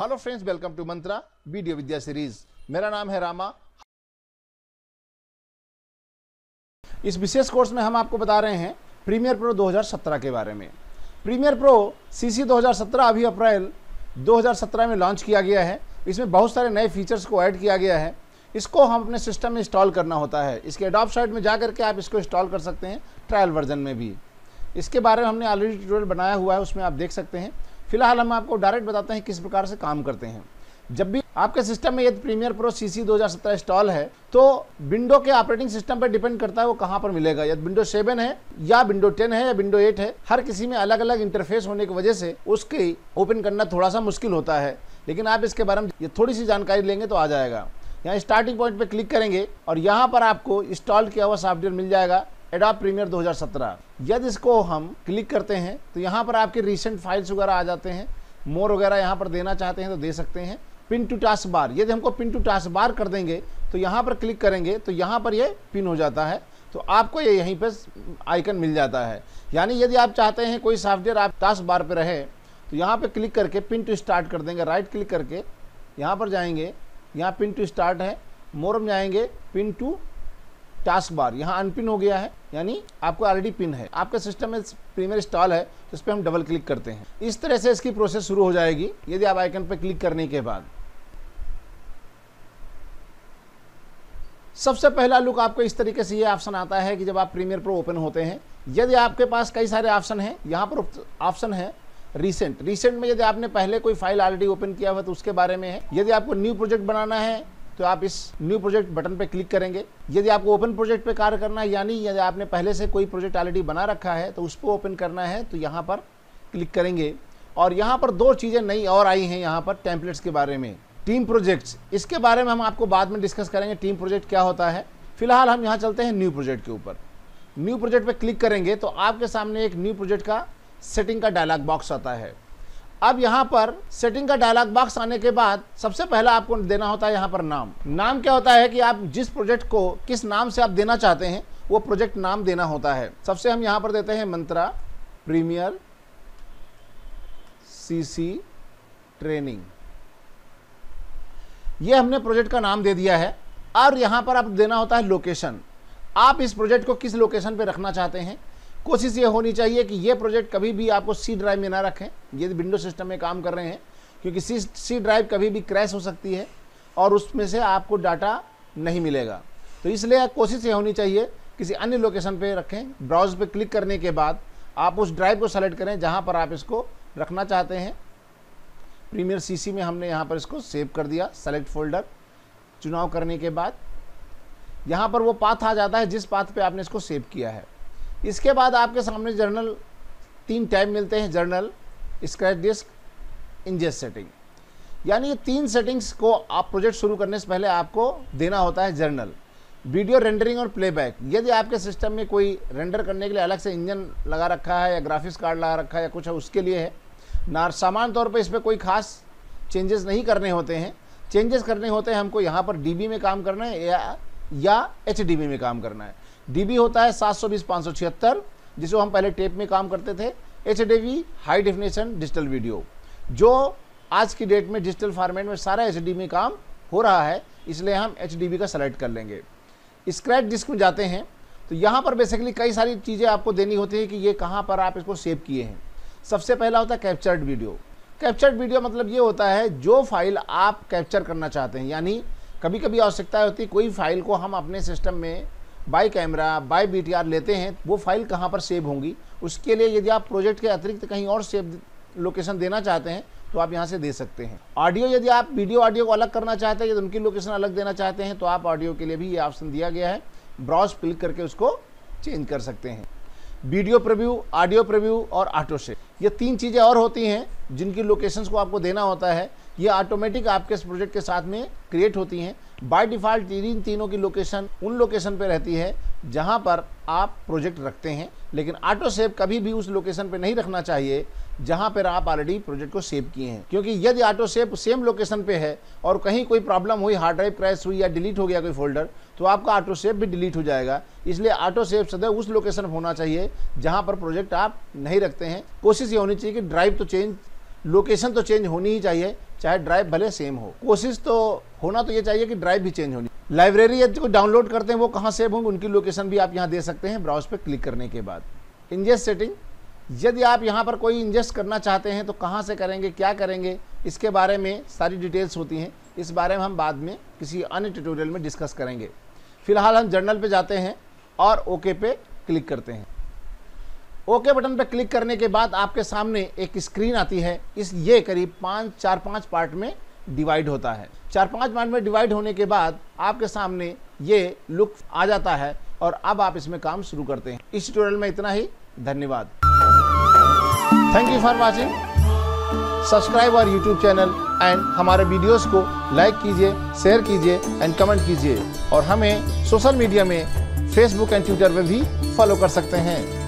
hello friends welcome to Mantra video Vidya series मेरा नाम है रामा इस विशेष कोर्स में हम आपको बता रहे हैं प्रीमियर प्रो 2017 के बारे में प्रीमियर प्रो सीसी 2017 अभी अप्रैल 2017 में लॉन्च किया गया है इसमें बहुत सारे नए फीचर्स को ऐड किया गया है इसको हम अपने सिस्टम में इंस्टॉल करना होता है इसके अडॉप्ट साइट में जा करके आप इसको इंस्टॉल कर सकते हैं ट्रायल वर्जन में भी इसके बारे में हमने ऑलरेडी ट्यूटोरियल बनाया हुआ है उसमें आप देख सकते हैं फिलहाल हम आपको डायरेक्ट बताते हैं किस प्रकार से काम करते हैं जब भी आपके सिस्टम में यदि प्रीमियर प्रो सीसी 2017 इंस्टॉल है तो विंडो के ऑपरेटिंग सिस्टम पर डिपेंड करता है वो कहाँ पर मिलेगा यदि विंडो 7 है या विंडो 10 है या विंडो 8 है हर किसी में अलग अलग इंटरफेस होने की वजह से उसकी ओपन करना थोड़ा सा मुश्किल होता है लेकिन आप इसके बारे में थोड़ी सी जानकारी लेंगे तो आ जाएगा यहाँ स्टार्टिंग पॉइंट पर क्लिक करेंगे और यहाँ पर आपको इंस्टॉल किया हुआ सॉफ्टवेयर मिल जाएगा एडाप प्रीमियर 2017 यदि इसको हम क्लिक करते हैं तो यहाँ पर आपके रिसेंट फाइल्स वगैरह आ जाते हैं मोर वगैरह यहाँ पर देना चाहते हैं तो दे सकते हैं पिन टू टास्क बार यदि हमको पिन टू टास्क बार कर देंगे तो यहाँ पर क्लिक करेंगे तो यहाँ पर ये यह पिन हो जाता है तो आपको ये यहीं पर आइकन मिल जाता है यानी यदि आप चाहते हैं कोई सॉफ्टवेयर आप टास्क बार पर रहे तो यहाँ पर क्लिक करके पिन टू स्टार्ट कर देंगे राइट क्लिक करके यहाँ पर जाएंगे यहाँ पिन टू स्टार्ट है मोरम जाएंगे पिन टू टास्क बार यहाँ अनपिन हो गया है यानी आपको ऑलरेडी पिन है आपके सिस्टम में प्रीमियर इंस्टॉल है तो इस पर हम डबल क्लिक करते हैं इस तरह से इसकी प्रोसेस शुरू हो जाएगी यदि आप आइकन पर क्लिक करने के बाद सबसे पहला लुक आपको इस तरीके से ये ऑप्शन आता है कि जब आप प्रीमियर प्रो ओपन होते हैं यदि आपके पास कई सारे ऑप्शन हैं यहाँ पर ऑप्शन है रिसेंट रीसेंट में यदि आपने पहले कोई फाइल ऑलरेडी ओपन किया हुआ तो उसके बारे में है यदि आपको न्यू प्रोजेक्ट बनाना है तो आप इस न्यू प्रोजेक्ट बटन पर क्लिक करेंगे यदि आपको ओपन प्रोजेक्ट पर कार्य करना है यानी यदि आपने पहले से कोई प्रोजेक्ट ऑलरेडी बना रखा है तो उसको ओपन करना है तो यहाँ पर क्लिक करेंगे और यहाँ पर दो चीज़ें नई और आई हैं यहाँ पर टैंपलेट्स के बारे में टीम प्रोजेक्ट्स इसके बारे में हम आपको बाद में डिस्कस करेंगे टीम प्रोजेक्ट क्या होता है फिलहाल हम यहाँ चलते हैं न्यू प्रोजेक्ट के ऊपर न्यू प्रोजेक्ट पर क्लिक करेंगे तो आपके सामने एक न्यू प्रोजेक्ट का सेटिंग का डायलॉग बॉक्स आता है अब यहाँ पर सेटिंग का डायलॉग बॉक्स आने के बाद सबसे पहला आपको देना होता है यहाँ पर नाम नाम क्या होता है कि आप जिस प्रोजेक्ट को किस नाम से आप देना चाहते हैं वो प्रोजेक्ट नाम देना होता है सबसे हम यहाँ पर देते हैं मंत्रा प्रीमियर सीसी ट्रेनिंग ये हमने प्रोजेक्ट का नाम दे दिया है और यहाँ पर आप देना होता है लोकेशन आप इस प्रोजेक्ट को किस लोकेशन पर रखना चाहते हैं कोशिश ये होनी चाहिए कि ये प्रोजेक्ट कभी भी आपको सी ड्राइव में ना रखें यदि विंडो सिस्टम में काम कर रहे हैं क्योंकि सी सी ड्राइव कभी भी क्रैश हो सकती है और उसमें से आपको डाटा नहीं मिलेगा तो इसलिए कोशिश ये होनी चाहिए किसी अन्य लोकेशन पे रखें ब्राउज पे क्लिक करने के बाद आप उस ड्राइव को सेलेक्ट करें जहाँ पर आप इसको रखना चाहते हैं प्रीमियर सीसी में हमने यहाँ पर इसको सेव कर दिया सेलेक्ट फोल्डर चुनाव करने के बाद यहाँ पर वो पाथ आ जाता है जिस पाथ पे आपने इसको सेव किया है इसके बाद आपके सामने जर्नल तीन टाइप मिलते हैं general scratch disk ingest setting यानी ये तीन सेटिंग्स को आप प्रोजेक्ट शुरू करने से पहले आपको देना होता है जर्नल वीडियो रेंडरिंग और प्लेबैक यदि आपके सिस्टम में कोई रेंडर करने के लिए अलग से इंजन लगा रखा है या ग्राफिक्स कार्ड लगा रखा है या कुछ है उसके लिए है ना सामान्य तौर पर इस पर कोई खास चेंजेस नहीं करने होते हैं चेंजेस करने होते हैं हमको यहाँ पर डी में काम करना है या या एच में काम करना है डीबी होता है सात सौ बीस पाँच सौ छिहत्तर जिसे हम पहले टेप में काम करते थे H high definition digital video जो आज की डेट में डिजिटल फॉर्मेट में सारा एच में काम हो रहा है इसलिए हम एच का सेलेक्ट कर लेंगे स्क्रैच डिस्क में जाते हैं तो यहाँ पर बेसिकली कई सारी चीज़ें आपको देनी होती है कि ये कहाँ पर आप इसको सेव किए हैं सबसे पहला होता है कैप्चर्ड वीडियो कैप्चर्ड वीडियो मतलब ये होता है जो फाइल आप कैप्चर करना चाहते हैं यानी कभी कभी आवश्यकता होती है कोई फाइल को हम अपने सिस्टम में बाय कैमरा बाय बी लेते हैं वो फाइल कहाँ पर सेव होंगी उसके लिए यदि आप प्रोजेक्ट के अतिरिक्त कहीं और सेव लोकेशन देना चाहते हैं तो आप यहाँ से दे सकते हैं ऑडियो यदि आप वीडियो ऑडियो को अलग करना चाहते हैं यदि उनकी लोकेशन अलग देना चाहते हैं तो आप ऑडियो के लिए भी ये ऑप्शन दिया गया है ब्राउज क्लिक करके उसको चेंज कर सकते हैं वीडियो प्रव्यू ऑडियो प्रव्यू और ऑटो से ये तीन चीज़ें और होती हैं जिनकी लोकेशंस को आपको देना होता है ये ऑटोमेटिक आपके इस प्रोजेक्ट के साथ में क्रिएट होती हैं बाय डिफ़ॉल्ट इन तीनों की लोकेशन उन लोकेशन पे रहती है जहाँ पर आप प्रोजेक्ट रखते हैं लेकिन ऑटो सेव कभी भी उस लोकेशन पे नहीं रखना चाहिए जहाँ पर आप ऑलरेडी प्रोजेक्ट को सेव किए हैं क्योंकि यदि ऑटो सेव सेम लोकेशन पर है और कहीं कोई प्रॉब्लम हुई हार्ड ड्राइव क्रैश हुई या डिलीट हो गया कोई फोल्डर तो आपका ऑटो सेव भी डिलीट हो जाएगा इसलिए ऑटो सेव सदैव उस लोकेशन पर होना चाहिए जहाँ पर प्रोजेक्ट आप नहीं रखते हैं कोशिश ये होनी चाहिए कि ड्राइव तो चेंज लोकेशन तो चेंज होनी ही चाहिए चाहे ड्राइव भले सेम हो कोशिश तो होना तो ये चाहिए कि ड्राइव भी चेंज होनी लाइब्रेरी यदि डाउनलोड करते हैं वो कहाँ सेव होंगे उनकी लोकेशन भी आप यहाँ दे सकते हैं ब्राउज पर क्लिक करने के बाद इंजेस्ट सेटिंग यदि आप यहाँ पर कोई इंजेस्ट करना चाहते हैं तो कहाँ से करेंगे क्या करेंगे इसके बारे में सारी डिटेल्स होती हैं इस बारे में हम बाद में किसी अन्य ट्यूटोरियल में डिस्कस करेंगे फिलहाल हम जर्नल पे जाते हैं और ओके पे क्लिक करते हैं ओके बटन पर क्लिक करने के बाद आपके सामने एक स्क्रीन आती है इस ये करीब पाँच चार पाँच पार्ट में डिवाइड होता है चार पाँच पार्ट में डिवाइड होने के बाद आपके सामने ये लुक आ जाता है और अब आप इसमें काम शुरू करते हैं इस ट्यूटोरियल में इतना ही धन्यवाद thank you for watching subscribe our YouTube channel and हमारे वीडियोस को लाइक कीजिए शेयर कीजिए एंड कमेंट कीजिए और हमें सोशल मीडिया में फेसबुक एंड ट्विटर पर भी फॉलो कर सकते हैं